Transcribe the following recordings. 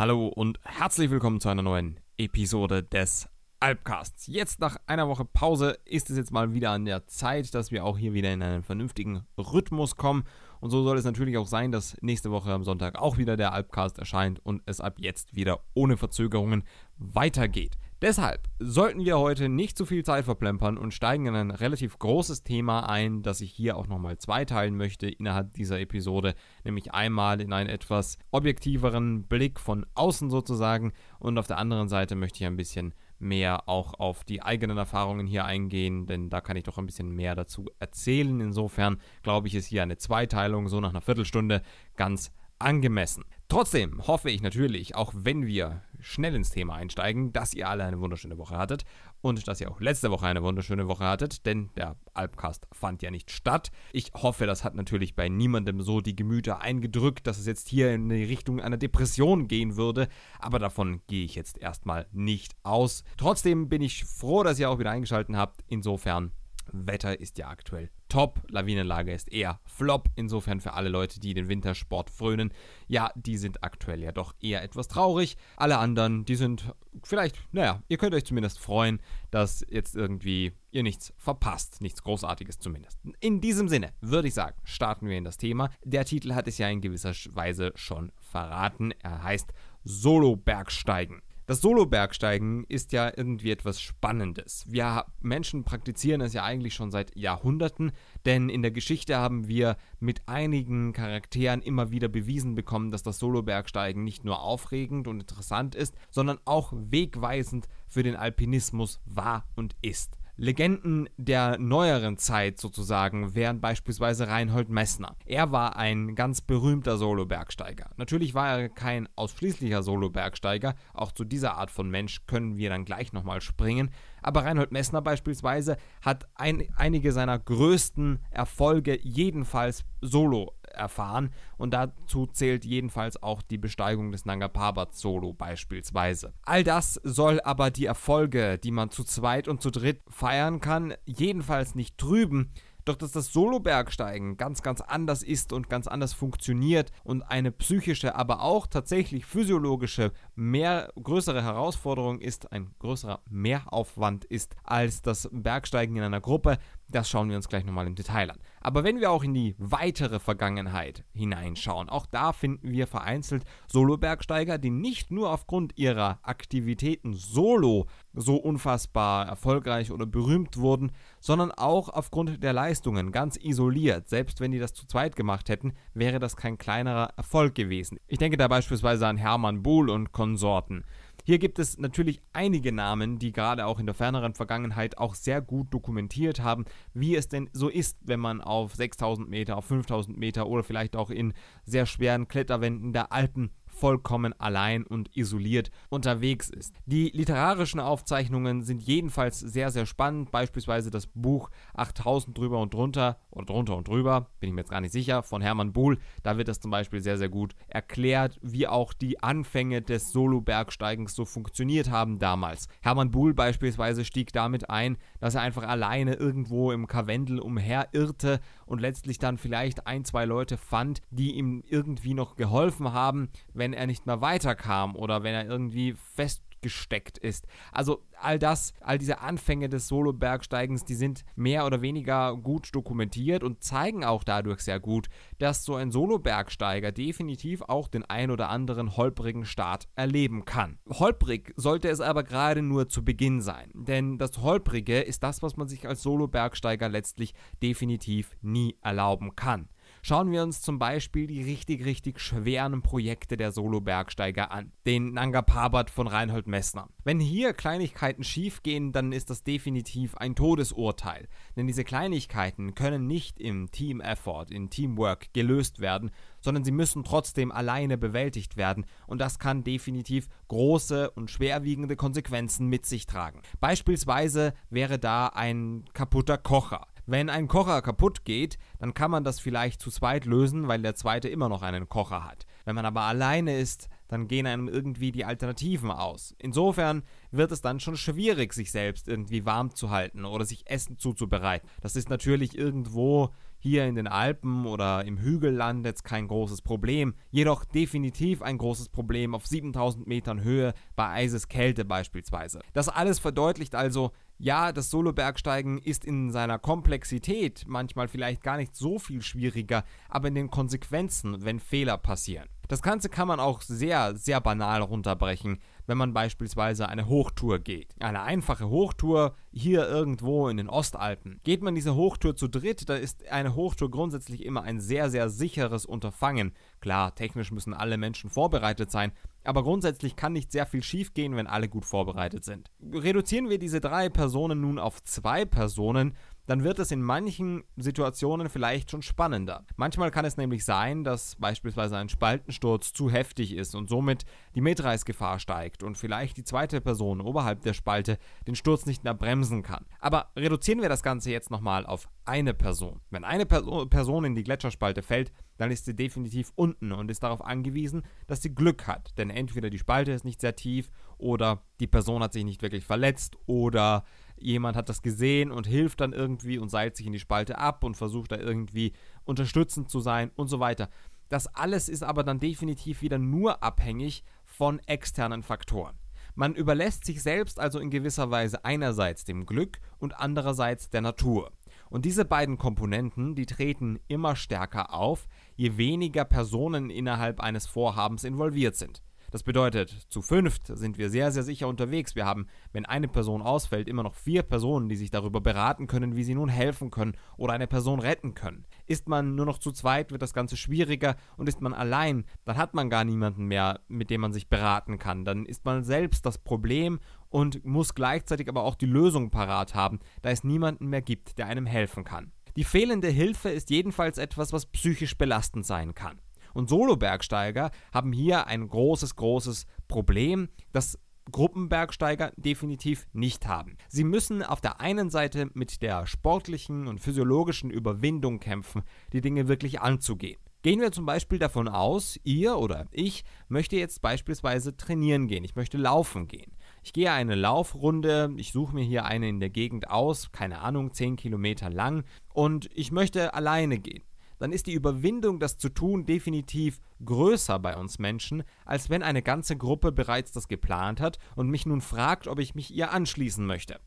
Hallo und herzlich willkommen zu einer neuen Episode des Alpcasts. Jetzt nach einer Woche Pause ist es jetzt mal wieder an der Zeit, dass wir auch hier wieder in einen vernünftigen Rhythmus kommen. Und so soll es natürlich auch sein, dass nächste Woche am Sonntag auch wieder der Alpcast erscheint und es ab jetzt wieder ohne Verzögerungen weitergeht. Deshalb sollten wir heute nicht zu viel Zeit verplempern und steigen in ein relativ großes Thema ein, das ich hier auch nochmal zweiteilen möchte innerhalb dieser Episode, nämlich einmal in einen etwas objektiveren Blick von außen sozusagen und auf der anderen Seite möchte ich ein bisschen mehr auch auf die eigenen Erfahrungen hier eingehen, denn da kann ich doch ein bisschen mehr dazu erzählen. Insofern glaube ich, ist hier eine Zweiteilung so nach einer Viertelstunde ganz angemessen. Trotzdem hoffe ich natürlich, auch wenn wir schnell ins Thema einsteigen, dass ihr alle eine wunderschöne Woche hattet und dass ihr auch letzte Woche eine wunderschöne Woche hattet, denn der Alpcast fand ja nicht statt. Ich hoffe, das hat natürlich bei niemandem so die Gemüter eingedrückt, dass es jetzt hier in die Richtung einer Depression gehen würde, aber davon gehe ich jetzt erstmal nicht aus. Trotzdem bin ich froh, dass ihr auch wieder eingeschaltet habt. Insofern Wetter ist ja aktuell top, Lawinenlage ist eher flop. Insofern für alle Leute, die den Wintersport frönen, ja, die sind aktuell ja doch eher etwas traurig. Alle anderen, die sind vielleicht, naja, ihr könnt euch zumindest freuen, dass jetzt irgendwie ihr nichts verpasst. Nichts Großartiges zumindest. In diesem Sinne würde ich sagen, starten wir in das Thema. Der Titel hat es ja in gewisser Weise schon verraten. Er heißt Solo Bergsteigen. Das Solo-Bergsteigen ist ja irgendwie etwas Spannendes. Wir Menschen praktizieren es ja eigentlich schon seit Jahrhunderten, denn in der Geschichte haben wir mit einigen Charakteren immer wieder bewiesen bekommen, dass das Solo-Bergsteigen nicht nur aufregend und interessant ist, sondern auch wegweisend für den Alpinismus war und ist. Legenden der neueren Zeit sozusagen wären beispielsweise Reinhold Messner. Er war ein ganz berühmter Solo-Bergsteiger. Natürlich war er kein ausschließlicher Solo-Bergsteiger, auch zu dieser Art von Mensch können wir dann gleich nochmal springen, aber Reinhold Messner beispielsweise hat ein, einige seiner größten Erfolge jedenfalls solo erfahren und dazu zählt jedenfalls auch die Besteigung des Nanga Parbat Solo beispielsweise. All das soll aber die Erfolge, die man zu zweit und zu dritt feiern kann, jedenfalls nicht trüben, doch dass das Solo-Bergsteigen ganz, ganz anders ist und ganz anders funktioniert und eine psychische, aber auch tatsächlich physiologische, mehr größere Herausforderung ist, ein größerer Mehraufwand ist als das Bergsteigen in einer Gruppe, das schauen wir uns gleich nochmal im Detail an. Aber wenn wir auch in die weitere Vergangenheit hineinschauen, auch da finden wir vereinzelt Solo-Bergsteiger, die nicht nur aufgrund ihrer Aktivitäten solo so unfassbar erfolgreich oder berühmt wurden, sondern auch aufgrund der Leistungen ganz isoliert. Selbst wenn die das zu zweit gemacht hätten, wäre das kein kleinerer Erfolg gewesen. Ich denke da beispielsweise an Hermann Buhl und Konsorten. Hier gibt es natürlich einige Namen, die gerade auch in der ferneren Vergangenheit auch sehr gut dokumentiert haben, wie es denn so ist, wenn man auf 6000 Meter, auf 5000 Meter oder vielleicht auch in sehr schweren Kletterwänden der Alpen vollkommen allein und isoliert unterwegs ist. Die literarischen Aufzeichnungen sind jedenfalls sehr, sehr spannend, beispielsweise das Buch 8000 drüber und drunter oder drunter und drüber, bin ich mir jetzt gar nicht sicher, von Hermann Buhl, da wird das zum Beispiel sehr, sehr gut erklärt, wie auch die Anfänge des Solo-Bergsteigens so funktioniert haben damals. Hermann Buhl beispielsweise stieg damit ein, dass er einfach alleine irgendwo im Karwendel umherirrte und letztlich dann vielleicht ein, zwei Leute fand, die ihm irgendwie noch geholfen haben, wenn er nicht mehr weiterkam oder wenn er irgendwie fest gesteckt ist. Also all das, all diese Anfänge des Solo-Bergsteigens, die sind mehr oder weniger gut dokumentiert und zeigen auch dadurch sehr gut, dass so ein Solo-Bergsteiger definitiv auch den ein oder anderen holprigen Start erleben kann. Holprig sollte es aber gerade nur zu Beginn sein, denn das Holprige ist das, was man sich als Solo-Bergsteiger letztlich definitiv nie erlauben kann. Schauen wir uns zum Beispiel die richtig, richtig schweren Projekte der Solo-Bergsteiger an. Den Nanga Parbat von Reinhold Messner. Wenn hier Kleinigkeiten schiefgehen, dann ist das definitiv ein Todesurteil. Denn diese Kleinigkeiten können nicht im Team-Effort, in Teamwork gelöst werden, sondern sie müssen trotzdem alleine bewältigt werden und das kann definitiv große und schwerwiegende Konsequenzen mit sich tragen. Beispielsweise wäre da ein kaputter Kocher. Wenn ein Kocher kaputt geht, dann kann man das vielleicht zu zweit lösen, weil der zweite immer noch einen Kocher hat. Wenn man aber alleine ist, dann gehen einem irgendwie die Alternativen aus. Insofern wird es dann schon schwierig, sich selbst irgendwie warm zu halten oder sich Essen zuzubereiten. Das ist natürlich irgendwo hier in den Alpen oder im Hügelland jetzt kein großes Problem, jedoch definitiv ein großes Problem auf 7000 Metern Höhe bei Eiseskälte beispielsweise. Das alles verdeutlicht also, ja, das Solo-Bergsteigen ist in seiner Komplexität manchmal vielleicht gar nicht so viel schwieriger, aber in den Konsequenzen, wenn Fehler passieren. Das Ganze kann man auch sehr, sehr banal runterbrechen wenn man beispielsweise eine Hochtour geht. Eine einfache Hochtour hier irgendwo in den Ostalpen. Geht man diese Hochtour zu dritt, da ist eine Hochtour grundsätzlich immer ein sehr, sehr sicheres Unterfangen. Klar, technisch müssen alle Menschen vorbereitet sein, aber grundsätzlich kann nicht sehr viel schiefgehen, wenn alle gut vorbereitet sind. Reduzieren wir diese drei Personen nun auf zwei Personen, dann wird es in manchen Situationen vielleicht schon spannender. Manchmal kann es nämlich sein, dass beispielsweise ein Spaltensturz zu heftig ist und somit die Mitreißgefahr steigt und vielleicht die zweite Person oberhalb der Spalte den Sturz nicht mehr bremsen kann. Aber reduzieren wir das Ganze jetzt nochmal auf eine Person. Wenn eine Person in die Gletscherspalte fällt, dann ist sie definitiv unten und ist darauf angewiesen, dass sie Glück hat. Denn entweder die Spalte ist nicht sehr tief oder die Person hat sich nicht wirklich verletzt oder jemand hat das gesehen und hilft dann irgendwie und seilt sich in die Spalte ab und versucht da irgendwie unterstützend zu sein und so weiter. Das alles ist aber dann definitiv wieder nur abhängig von externen Faktoren. Man überlässt sich selbst also in gewisser Weise einerseits dem Glück und andererseits der Natur. Und diese beiden Komponenten, die treten immer stärker auf, je weniger Personen innerhalb eines Vorhabens involviert sind. Das bedeutet, zu fünft sind wir sehr, sehr sicher unterwegs. Wir haben, wenn eine Person ausfällt, immer noch vier Personen, die sich darüber beraten können, wie sie nun helfen können oder eine Person retten können. Ist man nur noch zu zweit, wird das Ganze schwieriger und ist man allein, dann hat man gar niemanden mehr, mit dem man sich beraten kann. Dann ist man selbst das Problem und muss gleichzeitig aber auch die Lösung parat haben, da es niemanden mehr gibt, der einem helfen kann. Die fehlende Hilfe ist jedenfalls etwas, was psychisch belastend sein kann und Solo-Bergsteiger haben hier ein großes, großes Problem, das Gruppenbergsteiger definitiv nicht haben. Sie müssen auf der einen Seite mit der sportlichen und physiologischen Überwindung kämpfen, die Dinge wirklich anzugehen. Gehen wir zum Beispiel davon aus, ihr oder ich möchte jetzt beispielsweise trainieren gehen, ich möchte laufen gehen. Ich gehe eine Laufrunde, ich suche mir hier eine in der Gegend aus, keine Ahnung, 10 Kilometer lang und ich möchte alleine gehen dann ist die Überwindung, das zu tun, definitiv größer bei uns Menschen, als wenn eine ganze Gruppe bereits das geplant hat und mich nun fragt, ob ich mich ihr anschließen möchte.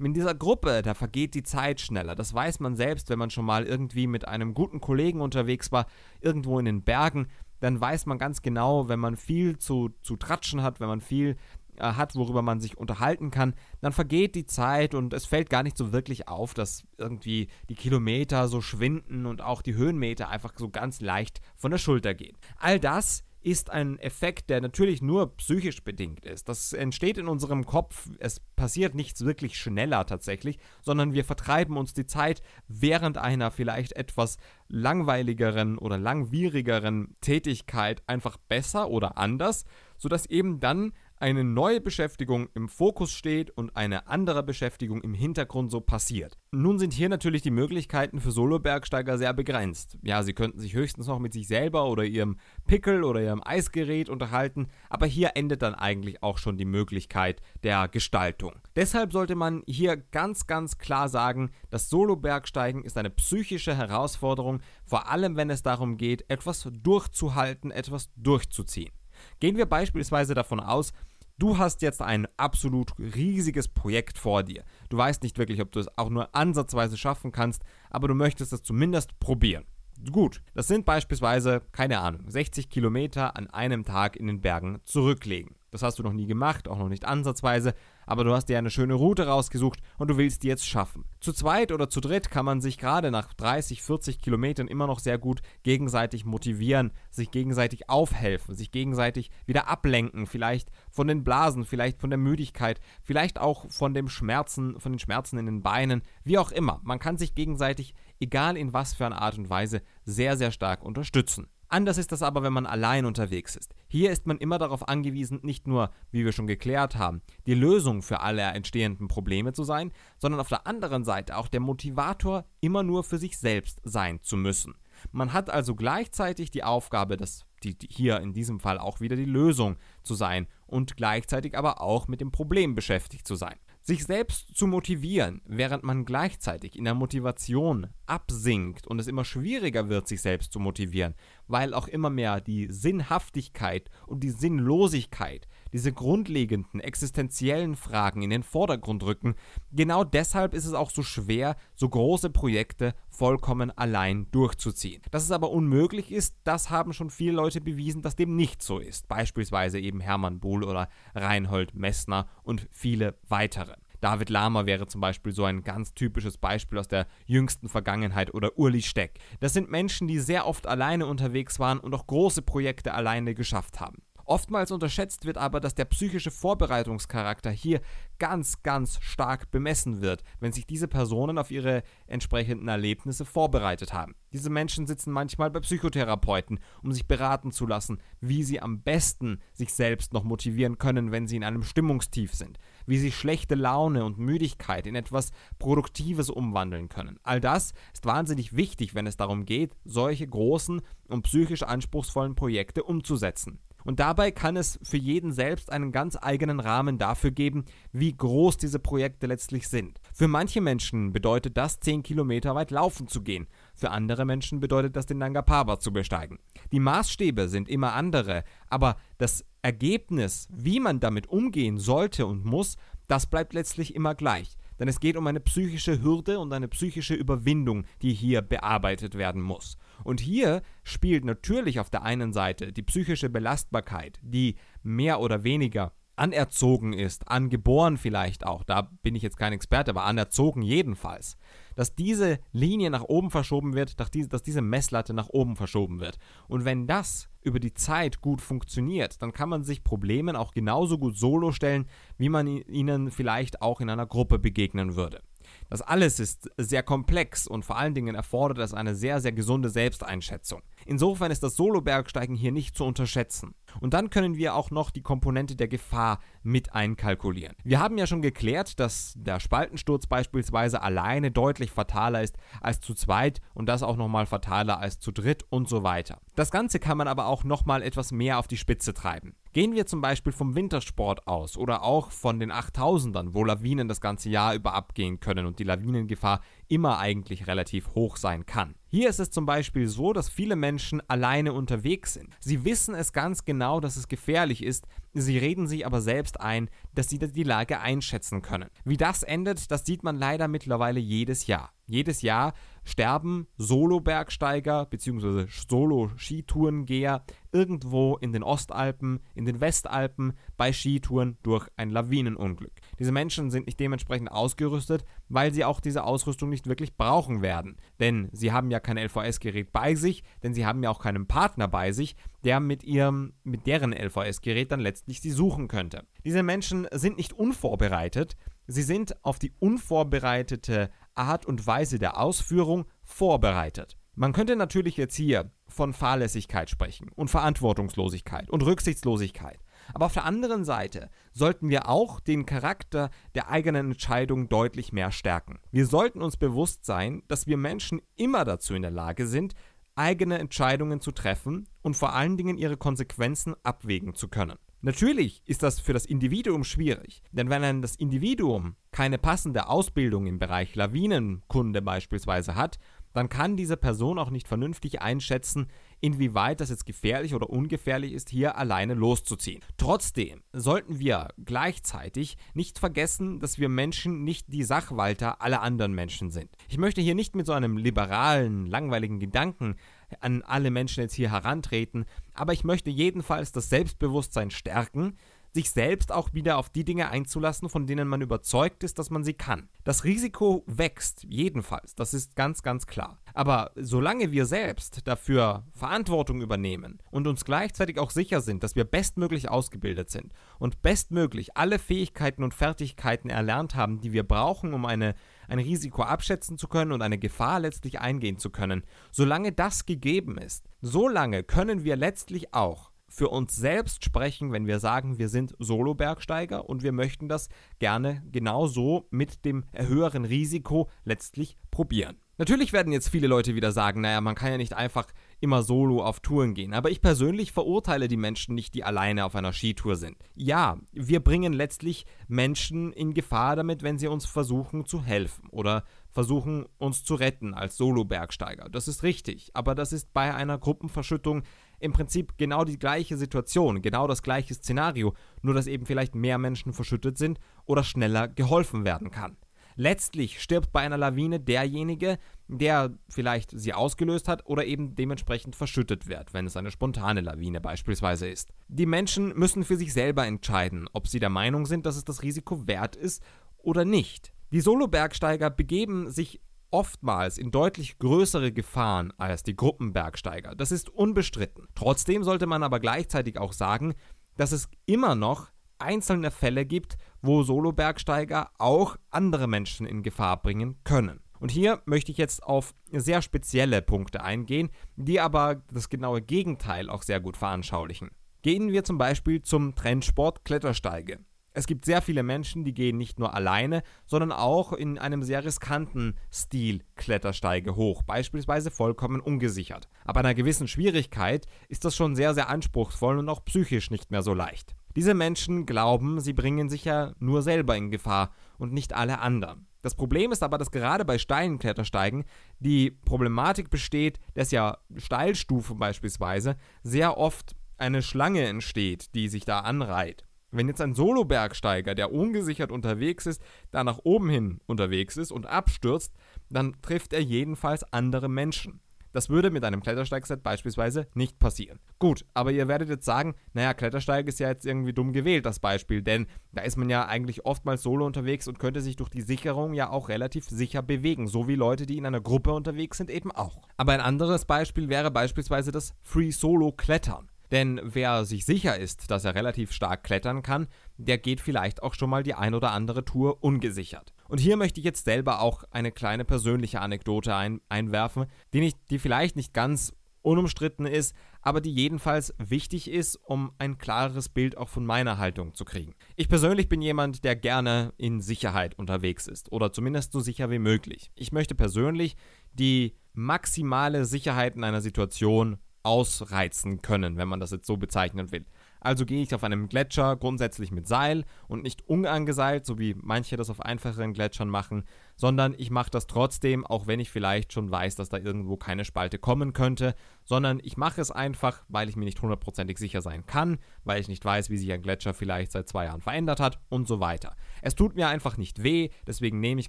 In dieser Gruppe, da vergeht die Zeit schneller. Das weiß man selbst, wenn man schon mal irgendwie mit einem guten Kollegen unterwegs war, irgendwo in den Bergen, dann weiß man ganz genau, wenn man viel zu, zu tratschen hat, wenn man viel äh, hat, worüber man sich unterhalten kann, dann vergeht die Zeit und es fällt gar nicht so wirklich auf, dass irgendwie die Kilometer so schwinden und auch die Höhenmeter einfach so ganz leicht von der Schulter gehen. All das ist ein Effekt, der natürlich nur psychisch bedingt ist. Das entsteht in unserem Kopf. Es passiert nichts wirklich schneller tatsächlich, sondern wir vertreiben uns die Zeit während einer vielleicht etwas langweiligeren oder langwierigeren Tätigkeit einfach besser oder anders, sodass eben dann eine neue Beschäftigung im Fokus steht und eine andere Beschäftigung im Hintergrund so passiert. Nun sind hier natürlich die Möglichkeiten für Solo-Bergsteiger sehr begrenzt. Ja, sie könnten sich höchstens noch mit sich selber oder ihrem Pickel oder ihrem Eisgerät unterhalten, aber hier endet dann eigentlich auch schon die Möglichkeit der Gestaltung. Deshalb sollte man hier ganz, ganz klar sagen, das Solo-Bergsteigen ist eine psychische Herausforderung, vor allem wenn es darum geht, etwas durchzuhalten, etwas durchzuziehen. Gehen wir beispielsweise davon aus, Du hast jetzt ein absolut riesiges Projekt vor dir. Du weißt nicht wirklich, ob du es auch nur ansatzweise schaffen kannst, aber du möchtest es zumindest probieren. Gut, das sind beispielsweise, keine Ahnung, 60 Kilometer an einem Tag in den Bergen zurücklegen. Das hast du noch nie gemacht, auch noch nicht ansatzweise, aber du hast dir eine schöne Route rausgesucht und du willst die jetzt schaffen. Zu zweit oder zu dritt kann man sich gerade nach 30, 40 Kilometern immer noch sehr gut gegenseitig motivieren, sich gegenseitig aufhelfen, sich gegenseitig wieder ablenken, vielleicht von den Blasen, vielleicht von der Müdigkeit, vielleicht auch von dem Schmerzen, von den Schmerzen in den Beinen, wie auch immer. Man kann sich gegenseitig, egal in was für einer Art und Weise, sehr, sehr stark unterstützen. Anders ist das aber, wenn man allein unterwegs ist. Hier ist man immer darauf angewiesen, nicht nur, wie wir schon geklärt haben, die Lösung für alle entstehenden Probleme zu sein, sondern auf der anderen Seite auch der Motivator, immer nur für sich selbst sein zu müssen. Man hat also gleichzeitig die Aufgabe, das, die, die hier in diesem Fall auch wieder die Lösung zu sein und gleichzeitig aber auch mit dem Problem beschäftigt zu sein sich selbst zu motivieren, während man gleichzeitig in der Motivation absinkt und es immer schwieriger wird, sich selbst zu motivieren, weil auch immer mehr die Sinnhaftigkeit und die Sinnlosigkeit diese grundlegenden, existenziellen Fragen in den Vordergrund rücken. Genau deshalb ist es auch so schwer, so große Projekte vollkommen allein durchzuziehen. Dass es aber unmöglich ist, das haben schon viele Leute bewiesen, dass dem nicht so ist. Beispielsweise eben Hermann Buhl oder Reinhold Messner und viele weitere. David Lama wäre zum Beispiel so ein ganz typisches Beispiel aus der jüngsten Vergangenheit oder Uli Steck. Das sind Menschen, die sehr oft alleine unterwegs waren und auch große Projekte alleine geschafft haben. Oftmals unterschätzt wird aber, dass der psychische Vorbereitungscharakter hier ganz, ganz stark bemessen wird, wenn sich diese Personen auf ihre entsprechenden Erlebnisse vorbereitet haben. Diese Menschen sitzen manchmal bei Psychotherapeuten, um sich beraten zu lassen, wie sie am besten sich selbst noch motivieren können, wenn sie in einem Stimmungstief sind, wie sie schlechte Laune und Müdigkeit in etwas Produktives umwandeln können. All das ist wahnsinnig wichtig, wenn es darum geht, solche großen und psychisch anspruchsvollen Projekte umzusetzen. Und dabei kann es für jeden selbst einen ganz eigenen Rahmen dafür geben, wie groß diese Projekte letztlich sind. Für manche Menschen bedeutet das, 10 Kilometer weit laufen zu gehen. Für andere Menschen bedeutet das, den Nanga Parbat zu besteigen. Die Maßstäbe sind immer andere, aber das Ergebnis, wie man damit umgehen sollte und muss, das bleibt letztlich immer gleich. Denn es geht um eine psychische Hürde und eine psychische Überwindung, die hier bearbeitet werden muss. Und hier spielt natürlich auf der einen Seite die psychische Belastbarkeit, die mehr oder weniger anerzogen ist, angeboren vielleicht auch, da bin ich jetzt kein Experte, aber anerzogen jedenfalls, dass diese Linie nach oben verschoben wird, dass diese Messlatte nach oben verschoben wird. Und wenn das über die Zeit gut funktioniert, dann kann man sich Problemen auch genauso gut solo stellen, wie man ihnen vielleicht auch in einer Gruppe begegnen würde. Das alles ist sehr komplex und vor allen Dingen erfordert es eine sehr, sehr gesunde Selbsteinschätzung. Insofern ist das Solo-Bergsteigen hier nicht zu unterschätzen. Und dann können wir auch noch die Komponente der Gefahr mit einkalkulieren. Wir haben ja schon geklärt, dass der Spaltensturz beispielsweise alleine deutlich fataler ist als zu zweit und das auch nochmal fataler als zu dritt und so weiter. Das Ganze kann man aber auch nochmal etwas mehr auf die Spitze treiben. Gehen wir zum Beispiel vom Wintersport aus oder auch von den 8000ern, wo Lawinen das ganze Jahr über abgehen können und die Lawinengefahr immer eigentlich relativ hoch sein kann. Hier ist es zum Beispiel so, dass viele Menschen alleine unterwegs sind. Sie wissen es ganz genau, dass es gefährlich ist, sie reden sich aber selbst ein, dass sie die Lage einschätzen können. Wie das endet, das sieht man leider mittlerweile jedes Jahr. Jedes Jahr sterben Solo-Bergsteiger bzw. Solo-Skitourengeher irgendwo in den Ostalpen, in den Westalpen bei Skitouren durch ein Lawinenunglück. Diese Menschen sind nicht dementsprechend ausgerüstet, weil sie auch diese Ausrüstung nicht wirklich brauchen werden. Denn sie haben ja kein LVS-Gerät bei sich, denn sie haben ja auch keinen Partner bei sich, der mit ihrem, mit deren LVS-Gerät dann letztlich sie suchen könnte. Diese Menschen sind nicht unvorbereitet, sie sind auf die unvorbereitete Art und Weise der Ausführung vorbereitet. Man könnte natürlich jetzt hier von Fahrlässigkeit sprechen und Verantwortungslosigkeit und Rücksichtslosigkeit. Aber auf der anderen Seite sollten wir auch den Charakter der eigenen Entscheidung deutlich mehr stärken. Wir sollten uns bewusst sein, dass wir Menschen immer dazu in der Lage sind, eigene Entscheidungen zu treffen und vor allen Dingen ihre Konsequenzen abwägen zu können. Natürlich ist das für das Individuum schwierig, denn wenn dann das Individuum keine passende Ausbildung im Bereich Lawinenkunde beispielsweise hat, dann kann diese Person auch nicht vernünftig einschätzen, inwieweit das jetzt gefährlich oder ungefährlich ist, hier alleine loszuziehen. Trotzdem sollten wir gleichzeitig nicht vergessen, dass wir Menschen nicht die Sachwalter aller anderen Menschen sind. Ich möchte hier nicht mit so einem liberalen, langweiligen Gedanken an alle Menschen jetzt hier herantreten, aber ich möchte jedenfalls das Selbstbewusstsein stärken, sich selbst auch wieder auf die Dinge einzulassen, von denen man überzeugt ist, dass man sie kann. Das Risiko wächst, jedenfalls, das ist ganz, ganz klar. Aber solange wir selbst dafür Verantwortung übernehmen und uns gleichzeitig auch sicher sind, dass wir bestmöglich ausgebildet sind und bestmöglich alle Fähigkeiten und Fertigkeiten erlernt haben, die wir brauchen, um eine ein Risiko abschätzen zu können und eine Gefahr letztlich eingehen zu können. Solange das gegeben ist, solange können wir letztlich auch für uns selbst sprechen, wenn wir sagen, wir sind Solo-Bergsteiger und wir möchten das gerne genauso mit dem höheren Risiko letztlich probieren. Natürlich werden jetzt viele Leute wieder sagen, naja, man kann ja nicht einfach immer solo auf Touren gehen. Aber ich persönlich verurteile die Menschen nicht, die alleine auf einer Skitour sind. Ja, wir bringen letztlich Menschen in Gefahr damit, wenn sie uns versuchen zu helfen oder versuchen uns zu retten als Solo-Bergsteiger. Das ist richtig, aber das ist bei einer Gruppenverschüttung im Prinzip genau die gleiche Situation, genau das gleiche Szenario, nur dass eben vielleicht mehr Menschen verschüttet sind oder schneller geholfen werden kann. Letztlich stirbt bei einer Lawine derjenige, der vielleicht sie ausgelöst hat oder eben dementsprechend verschüttet wird, wenn es eine spontane Lawine beispielsweise ist. Die Menschen müssen für sich selber entscheiden, ob sie der Meinung sind, dass es das Risiko wert ist oder nicht. Die Solo-Bergsteiger begeben sich oftmals in deutlich größere Gefahren als die Gruppenbergsteiger. Das ist unbestritten. Trotzdem sollte man aber gleichzeitig auch sagen, dass es immer noch einzelne Fälle gibt, wo Solo-Bergsteiger auch andere Menschen in Gefahr bringen können. Und hier möchte ich jetzt auf sehr spezielle Punkte eingehen, die aber das genaue Gegenteil auch sehr gut veranschaulichen. Gehen wir zum Beispiel zum Trendsport Klettersteige. Es gibt sehr viele Menschen, die gehen nicht nur alleine, sondern auch in einem sehr riskanten Stil Klettersteige hoch, beispielsweise vollkommen ungesichert. Ab einer gewissen Schwierigkeit ist das schon sehr, sehr anspruchsvoll und auch psychisch nicht mehr so leicht. Diese Menschen glauben, sie bringen sich ja nur selber in Gefahr und nicht alle anderen. Das Problem ist aber, dass gerade bei steilen Klettersteigen die Problematik besteht, dass ja Steilstufen beispielsweise sehr oft eine Schlange entsteht, die sich da anreiht. Wenn jetzt ein Solo-Bergsteiger, der ungesichert unterwegs ist, da nach oben hin unterwegs ist und abstürzt, dann trifft er jedenfalls andere Menschen. Das würde mit einem Klettersteigset beispielsweise nicht passieren. Gut, aber ihr werdet jetzt sagen, naja, Klettersteig ist ja jetzt irgendwie dumm gewählt, das Beispiel, denn da ist man ja eigentlich oftmals solo unterwegs und könnte sich durch die Sicherung ja auch relativ sicher bewegen, so wie Leute, die in einer Gruppe unterwegs sind, eben auch. Aber ein anderes Beispiel wäre beispielsweise das Free Solo Klettern. Denn wer sich sicher ist, dass er relativ stark klettern kann, der geht vielleicht auch schon mal die ein oder andere Tour ungesichert. Und hier möchte ich jetzt selber auch eine kleine persönliche Anekdote ein, einwerfen, die, nicht, die vielleicht nicht ganz unumstritten ist, aber die jedenfalls wichtig ist, um ein klareres Bild auch von meiner Haltung zu kriegen. Ich persönlich bin jemand, der gerne in Sicherheit unterwegs ist oder zumindest so sicher wie möglich. Ich möchte persönlich die maximale Sicherheit in einer Situation ausreizen können, wenn man das jetzt so bezeichnen will. Also gehe ich auf einem Gletscher grundsätzlich mit Seil und nicht unangeseilt, so wie manche das auf einfacheren Gletschern machen, sondern ich mache das trotzdem, auch wenn ich vielleicht schon weiß, dass da irgendwo keine Spalte kommen könnte, sondern ich mache es einfach, weil ich mir nicht hundertprozentig sicher sein kann, weil ich nicht weiß, wie sich ein Gletscher vielleicht seit zwei Jahren verändert hat und so weiter. Es tut mir einfach nicht weh, deswegen nehme ich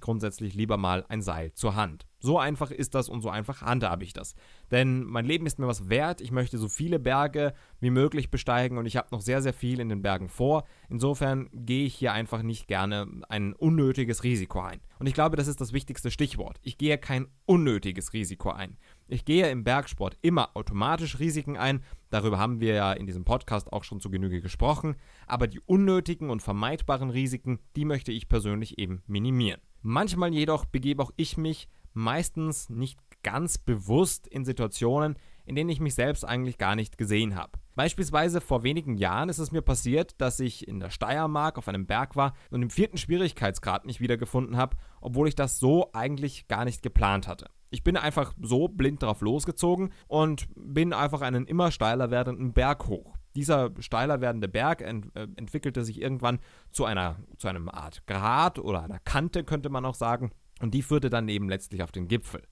grundsätzlich lieber mal ein Seil zur Hand. So einfach ist das und so einfach handhabe ich das. Denn mein Leben ist mir was wert. Ich möchte so viele Berge wie möglich besteigen und ich habe noch sehr, sehr viel in den Bergen vor. Insofern gehe ich hier einfach nicht gerne ein unnötiges Risiko ein. Und ich glaube, das ist das wichtigste Stichwort. Ich gehe kein unnötiges Risiko ein. Ich gehe im Bergsport immer automatisch Risiken ein. Darüber haben wir ja in diesem Podcast auch schon zu Genüge gesprochen. Aber die unnötigen und vermeidbaren Risiken, die möchte ich persönlich eben minimieren. Manchmal jedoch begebe auch ich mich meistens nicht ganz bewusst in Situationen, in denen ich mich selbst eigentlich gar nicht gesehen habe. Beispielsweise vor wenigen Jahren ist es mir passiert, dass ich in der Steiermark auf einem Berg war und im vierten Schwierigkeitsgrad nicht wiedergefunden habe, obwohl ich das so eigentlich gar nicht geplant hatte. Ich bin einfach so blind drauf losgezogen und bin einfach einen immer steiler werdenden Berg hoch. Dieser steiler werdende Berg ent äh, entwickelte sich irgendwann zu einer zu einem Art Grat oder einer Kante könnte man auch sagen und die führte dann eben letztlich auf den Gipfel.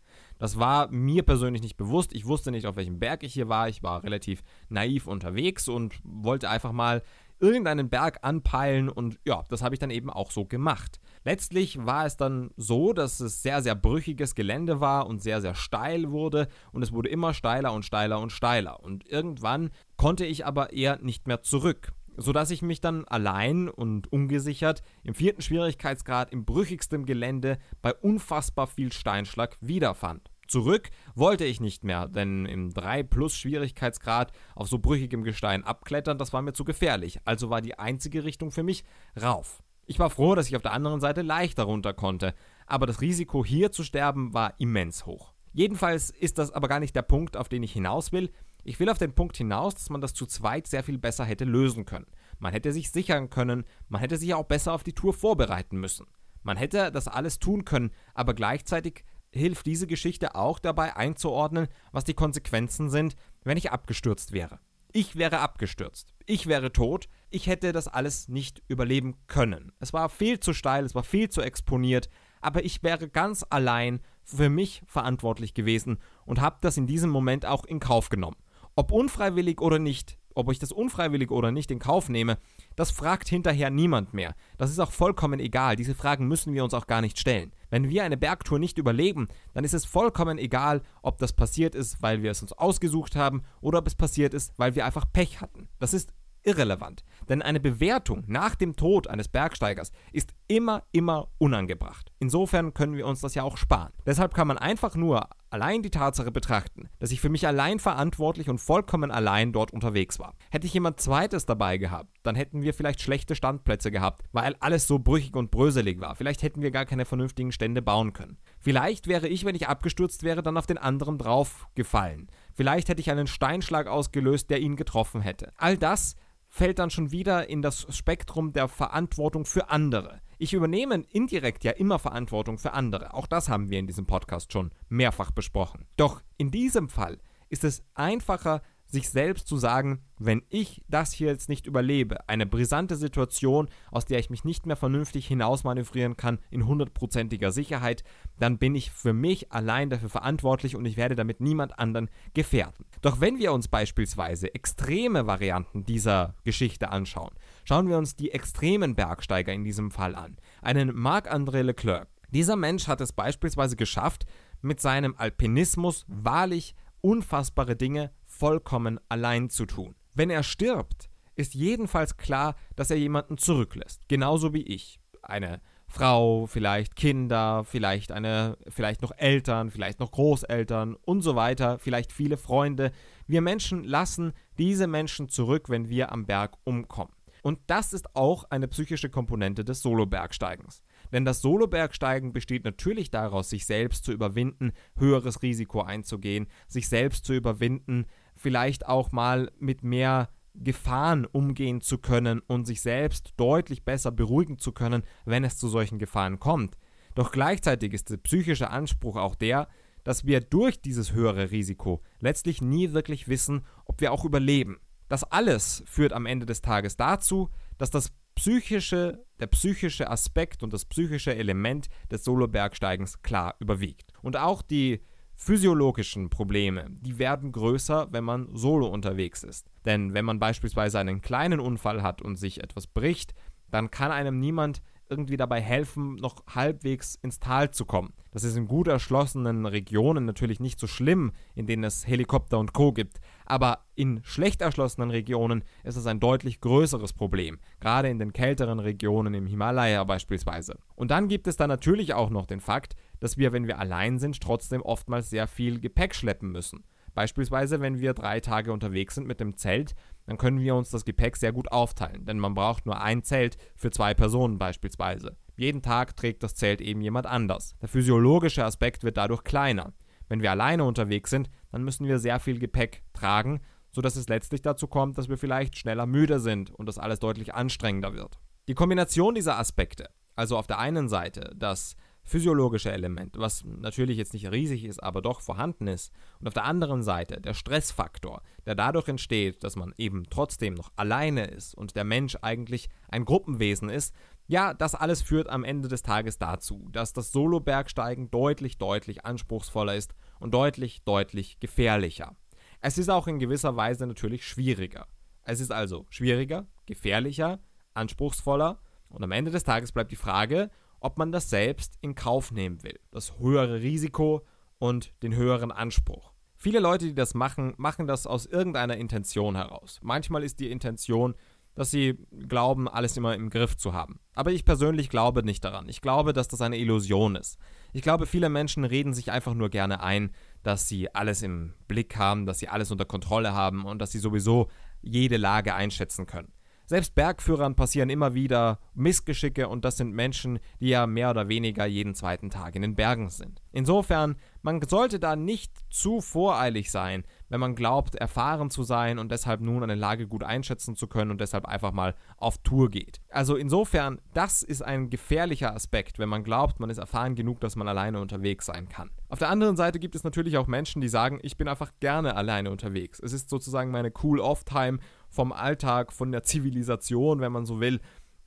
Das war mir persönlich nicht bewusst. Ich wusste nicht, auf welchem Berg ich hier war. Ich war relativ naiv unterwegs und wollte einfach mal irgendeinen Berg anpeilen und ja, das habe ich dann eben auch so gemacht. Letztlich war es dann so, dass es sehr, sehr brüchiges Gelände war und sehr, sehr steil wurde und es wurde immer steiler und steiler und steiler und irgendwann konnte ich aber eher nicht mehr zurück. Sodass ich mich dann allein und ungesichert im vierten Schwierigkeitsgrad im brüchigsten Gelände bei unfassbar viel Steinschlag wiederfand. Zurück wollte ich nicht mehr, denn im 3-Plus-Schwierigkeitsgrad auf so brüchigem Gestein abklettern, das war mir zu gefährlich. Also war die einzige Richtung für mich rauf. Ich war froh, dass ich auf der anderen Seite leichter runter konnte, aber das Risiko hier zu sterben war immens hoch. Jedenfalls ist das aber gar nicht der Punkt, auf den ich hinaus will. Ich will auf den Punkt hinaus, dass man das zu zweit sehr viel besser hätte lösen können. Man hätte sich sichern können, man hätte sich auch besser auf die Tour vorbereiten müssen. Man hätte das alles tun können, aber gleichzeitig hilft diese Geschichte auch dabei einzuordnen, was die Konsequenzen sind, wenn ich abgestürzt wäre. Ich wäre abgestürzt. Ich wäre tot. Ich hätte das alles nicht überleben können. Es war viel zu steil, es war viel zu exponiert, aber ich wäre ganz allein für mich verantwortlich gewesen und habe das in diesem Moment auch in Kauf genommen. Ob unfreiwillig oder nicht, ob ich das unfreiwillig oder nicht in Kauf nehme, das fragt hinterher niemand mehr. Das ist auch vollkommen egal. Diese Fragen müssen wir uns auch gar nicht stellen. Wenn wir eine Bergtour nicht überleben, dann ist es vollkommen egal, ob das passiert ist, weil wir es uns ausgesucht haben oder ob es passiert ist, weil wir einfach Pech hatten. Das ist irrelevant, denn eine Bewertung nach dem Tod eines Bergsteigers ist immer, immer unangebracht. Insofern können wir uns das ja auch sparen. Deshalb kann man einfach nur allein die Tatsache betrachten, dass ich für mich allein verantwortlich und vollkommen allein dort unterwegs war. Hätte ich jemand zweites dabei gehabt, dann hätten wir vielleicht schlechte Standplätze gehabt, weil alles so brüchig und bröselig war. Vielleicht hätten wir gar keine vernünftigen Stände bauen können. Vielleicht wäre ich, wenn ich abgestürzt wäre, dann auf den anderen draufgefallen. Vielleicht hätte ich einen Steinschlag ausgelöst, der ihn getroffen hätte. All das fällt dann schon wieder in das Spektrum der Verantwortung für andere. Ich übernehme indirekt ja immer Verantwortung für andere. Auch das haben wir in diesem Podcast schon mehrfach besprochen. Doch in diesem Fall ist es einfacher, sich selbst zu sagen, wenn ich das hier jetzt nicht überlebe, eine brisante Situation, aus der ich mich nicht mehr vernünftig hinausmanövrieren kann, in hundertprozentiger Sicherheit, dann bin ich für mich allein dafür verantwortlich und ich werde damit niemand anderen gefährden. Doch wenn wir uns beispielsweise extreme Varianten dieser Geschichte anschauen, schauen wir uns die extremen Bergsteiger in diesem Fall an. Einen Marc-André Leclerc. Dieser Mensch hat es beispielsweise geschafft, mit seinem Alpinismus wahrlich unfassbare Dinge vollkommen allein zu tun. Wenn er stirbt, ist jedenfalls klar, dass er jemanden zurücklässt, genauso wie ich. Eine Frau, vielleicht Kinder, vielleicht eine, vielleicht noch Eltern, vielleicht noch Großeltern und so weiter, vielleicht viele Freunde. Wir Menschen lassen diese Menschen zurück, wenn wir am Berg umkommen. Und das ist auch eine psychische Komponente des Solo-Bergsteigens. Denn das Solo-Bergsteigen besteht natürlich daraus, sich selbst zu überwinden, höheres Risiko einzugehen, sich selbst zu überwinden, vielleicht auch mal mit mehr Gefahren umgehen zu können und sich selbst deutlich besser beruhigen zu können, wenn es zu solchen Gefahren kommt. Doch gleichzeitig ist der psychische Anspruch auch der, dass wir durch dieses höhere Risiko letztlich nie wirklich wissen, ob wir auch überleben. Das alles führt am Ende des Tages dazu, dass das psychische, der psychische Aspekt und das psychische Element des Solo-Bergsteigens klar überwiegt. Und auch die physiologischen Probleme, die werden größer, wenn man solo unterwegs ist. Denn wenn man beispielsweise einen kleinen Unfall hat und sich etwas bricht, dann kann einem niemand irgendwie dabei helfen, noch halbwegs ins Tal zu kommen. Das ist in gut erschlossenen Regionen natürlich nicht so schlimm, in denen es Helikopter und Co gibt, aber in schlecht erschlossenen Regionen ist es ein deutlich größeres Problem, gerade in den kälteren Regionen im Himalaya beispielsweise. Und dann gibt es da natürlich auch noch den Fakt, dass wir, wenn wir allein sind, trotzdem oftmals sehr viel Gepäck schleppen müssen. Beispielsweise, wenn wir drei Tage unterwegs sind mit dem Zelt, dann können wir uns das Gepäck sehr gut aufteilen, denn man braucht nur ein Zelt für zwei Personen beispielsweise. Jeden Tag trägt das Zelt eben jemand anders. Der physiologische Aspekt wird dadurch kleiner. Wenn wir alleine unterwegs sind, dann müssen wir sehr viel Gepäck tragen, sodass es letztlich dazu kommt, dass wir vielleicht schneller müde sind und das alles deutlich anstrengender wird. Die Kombination dieser Aspekte, also auf der einen Seite, dass physiologische Element, was natürlich jetzt nicht riesig ist, aber doch vorhanden ist. Und auf der anderen Seite der Stressfaktor, der dadurch entsteht, dass man eben trotzdem noch alleine ist und der Mensch eigentlich ein Gruppenwesen ist, ja, das alles führt am Ende des Tages dazu, dass das Solo-Bergsteigen deutlich, deutlich anspruchsvoller ist und deutlich, deutlich gefährlicher. Es ist auch in gewisser Weise natürlich schwieriger. Es ist also schwieriger, gefährlicher, anspruchsvoller und am Ende des Tages bleibt die Frage, ob man das selbst in Kauf nehmen will. Das höhere Risiko und den höheren Anspruch. Viele Leute, die das machen, machen das aus irgendeiner Intention heraus. Manchmal ist die Intention, dass sie glauben, alles immer im Griff zu haben. Aber ich persönlich glaube nicht daran. Ich glaube, dass das eine Illusion ist. Ich glaube, viele Menschen reden sich einfach nur gerne ein, dass sie alles im Blick haben, dass sie alles unter Kontrolle haben und dass sie sowieso jede Lage einschätzen können. Selbst Bergführern passieren immer wieder Missgeschicke und das sind Menschen, die ja mehr oder weniger jeden zweiten Tag in den Bergen sind. Insofern, man sollte da nicht zu voreilig sein, wenn man glaubt, erfahren zu sein und deshalb nun eine Lage gut einschätzen zu können und deshalb einfach mal auf Tour geht. Also insofern, das ist ein gefährlicher Aspekt, wenn man glaubt, man ist erfahren genug, dass man alleine unterwegs sein kann. Auf der anderen Seite gibt es natürlich auch Menschen, die sagen, ich bin einfach gerne alleine unterwegs. Es ist sozusagen meine Cool-Off-Time vom Alltag, von der Zivilisation, wenn man so will.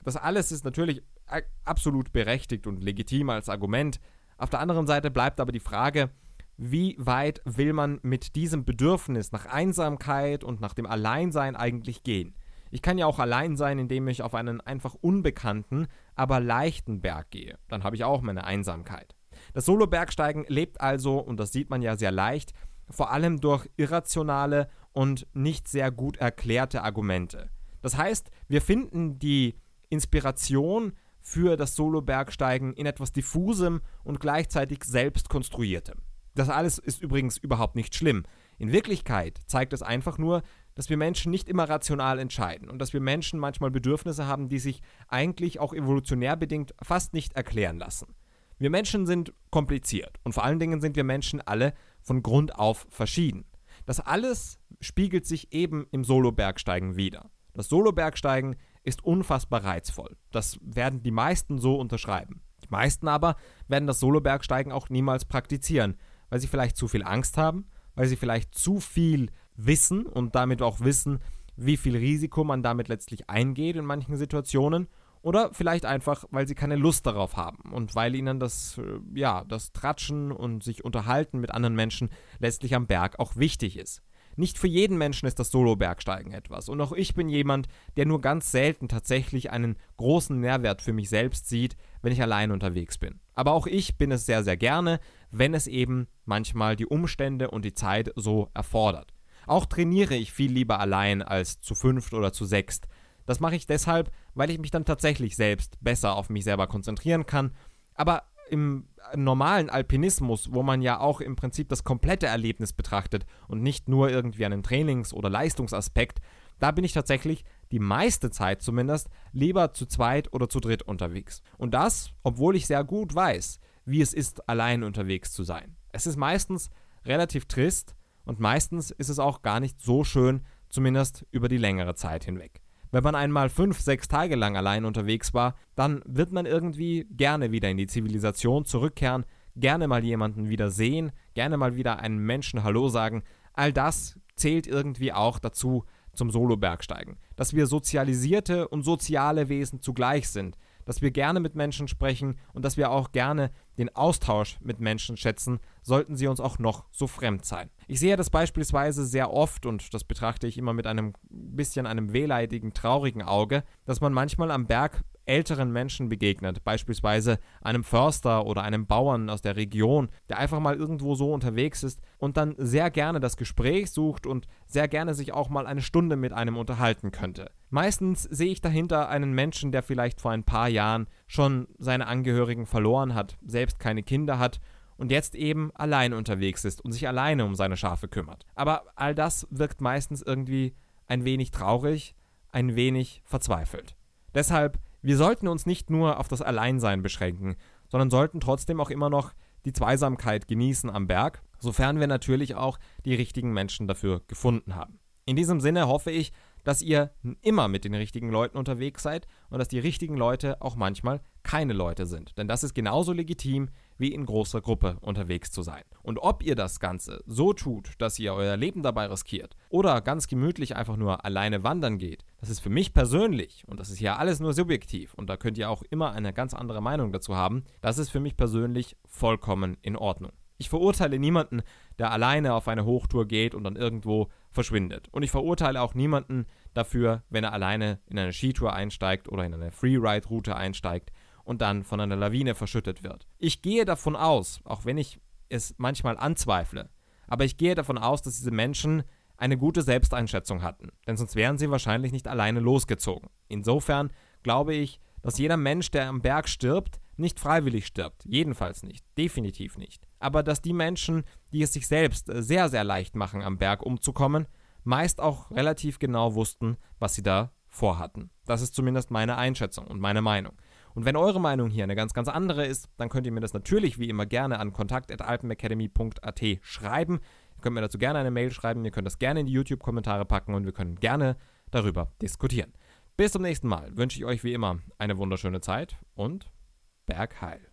Das alles ist natürlich absolut berechtigt und legitim als Argument. Auf der anderen Seite bleibt aber die Frage, wie weit will man mit diesem Bedürfnis nach Einsamkeit und nach dem Alleinsein eigentlich gehen? Ich kann ja auch allein sein, indem ich auf einen einfach unbekannten, aber leichten Berg gehe. Dann habe ich auch meine Einsamkeit. Das Solo-Bergsteigen lebt also, und das sieht man ja sehr leicht, vor allem durch irrationale und nicht sehr gut erklärte Argumente. Das heißt, wir finden die Inspiration für das Solo-Bergsteigen in etwas diffusem und gleichzeitig Selbstkonstruiertem. Das alles ist übrigens überhaupt nicht schlimm. In Wirklichkeit zeigt es einfach nur, dass wir Menschen nicht immer rational entscheiden und dass wir Menschen manchmal Bedürfnisse haben, die sich eigentlich auch evolutionär bedingt fast nicht erklären lassen. Wir Menschen sind kompliziert und vor allen Dingen sind wir Menschen alle von Grund auf verschieden. Das alles spiegelt sich eben im Solo-Bergsteigen wieder. Das Solo-Bergsteigen ist unfassbar reizvoll. Das werden die meisten so unterschreiben. Die meisten aber werden das Solo-Bergsteigen auch niemals praktizieren, weil sie vielleicht zu viel Angst haben, weil sie vielleicht zu viel wissen und damit auch wissen, wie viel Risiko man damit letztlich eingeht in manchen Situationen oder vielleicht einfach, weil sie keine Lust darauf haben und weil ihnen das, äh, ja, das Tratschen und sich unterhalten mit anderen Menschen letztlich am Berg auch wichtig ist. Nicht für jeden Menschen ist das Solo-Bergsteigen etwas. Und auch ich bin jemand, der nur ganz selten tatsächlich einen großen Mehrwert für mich selbst sieht, wenn ich allein unterwegs bin. Aber auch ich bin es sehr, sehr gerne, wenn es eben manchmal die Umstände und die Zeit so erfordert. Auch trainiere ich viel lieber allein als zu fünft oder zu sechst. Das mache ich deshalb, weil ich mich dann tatsächlich selbst besser auf mich selber konzentrieren kann. Aber im normalen Alpinismus, wo man ja auch im Prinzip das komplette Erlebnis betrachtet und nicht nur irgendwie einen Trainings- oder Leistungsaspekt, da bin ich tatsächlich die meiste Zeit zumindest lieber zu zweit oder zu dritt unterwegs. Und das, obwohl ich sehr gut weiß, wie es ist, allein unterwegs zu sein. Es ist meistens relativ trist und meistens ist es auch gar nicht so schön, zumindest über die längere Zeit hinweg. Wenn man einmal fünf, sechs Tage lang allein unterwegs war, dann wird man irgendwie gerne wieder in die Zivilisation zurückkehren, gerne mal jemanden wieder sehen, gerne mal wieder einem Menschen Hallo sagen. All das zählt irgendwie auch dazu zum Solo-Bergsteigen. Dass wir sozialisierte und soziale Wesen zugleich sind, dass wir gerne mit Menschen sprechen und dass wir auch gerne den Austausch mit Menschen schätzen sollten sie uns auch noch so fremd sein. Ich sehe das beispielsweise sehr oft, und das betrachte ich immer mit einem bisschen einem wehleidigen, traurigen Auge, dass man manchmal am Berg älteren Menschen begegnet, beispielsweise einem Förster oder einem Bauern aus der Region, der einfach mal irgendwo so unterwegs ist und dann sehr gerne das Gespräch sucht und sehr gerne sich auch mal eine Stunde mit einem unterhalten könnte. Meistens sehe ich dahinter einen Menschen, der vielleicht vor ein paar Jahren schon seine Angehörigen verloren hat, selbst keine Kinder hat und jetzt eben allein unterwegs ist und sich alleine um seine Schafe kümmert. Aber all das wirkt meistens irgendwie ein wenig traurig, ein wenig verzweifelt. Deshalb, wir sollten uns nicht nur auf das Alleinsein beschränken, sondern sollten trotzdem auch immer noch die Zweisamkeit genießen am Berg, sofern wir natürlich auch die richtigen Menschen dafür gefunden haben. In diesem Sinne hoffe ich, dass ihr immer mit den richtigen Leuten unterwegs seid und dass die richtigen Leute auch manchmal keine Leute sind. Denn das ist genauso legitim wie in großer Gruppe unterwegs zu sein. Und ob ihr das Ganze so tut, dass ihr euer Leben dabei riskiert oder ganz gemütlich einfach nur alleine wandern geht, das ist für mich persönlich, und das ist ja alles nur subjektiv, und da könnt ihr auch immer eine ganz andere Meinung dazu haben, das ist für mich persönlich vollkommen in Ordnung. Ich verurteile niemanden, der alleine auf eine Hochtour geht und dann irgendwo verschwindet. Und ich verurteile auch niemanden dafür, wenn er alleine in eine Skitour einsteigt oder in eine Freeride-Route einsteigt und dann von einer Lawine verschüttet wird. Ich gehe davon aus, auch wenn ich es manchmal anzweifle, aber ich gehe davon aus, dass diese Menschen eine gute Selbsteinschätzung hatten, denn sonst wären sie wahrscheinlich nicht alleine losgezogen. Insofern glaube ich, dass jeder Mensch, der am Berg stirbt, nicht freiwillig stirbt. Jedenfalls nicht. Definitiv nicht. Aber dass die Menschen, die es sich selbst äh, sehr, sehr leicht machen, am Berg umzukommen, meist auch relativ genau wussten, was sie da vorhatten. Das ist zumindest meine Einschätzung und meine Meinung. Und wenn eure Meinung hier eine ganz, ganz andere ist, dann könnt ihr mir das natürlich wie immer gerne an kontakt.alpenacademy.at schreiben. Ihr könnt mir dazu gerne eine Mail schreiben, ihr könnt das gerne in die YouTube-Kommentare packen und wir können gerne darüber diskutieren. Bis zum nächsten Mal wünsche ich euch wie immer eine wunderschöne Zeit und Bergheil.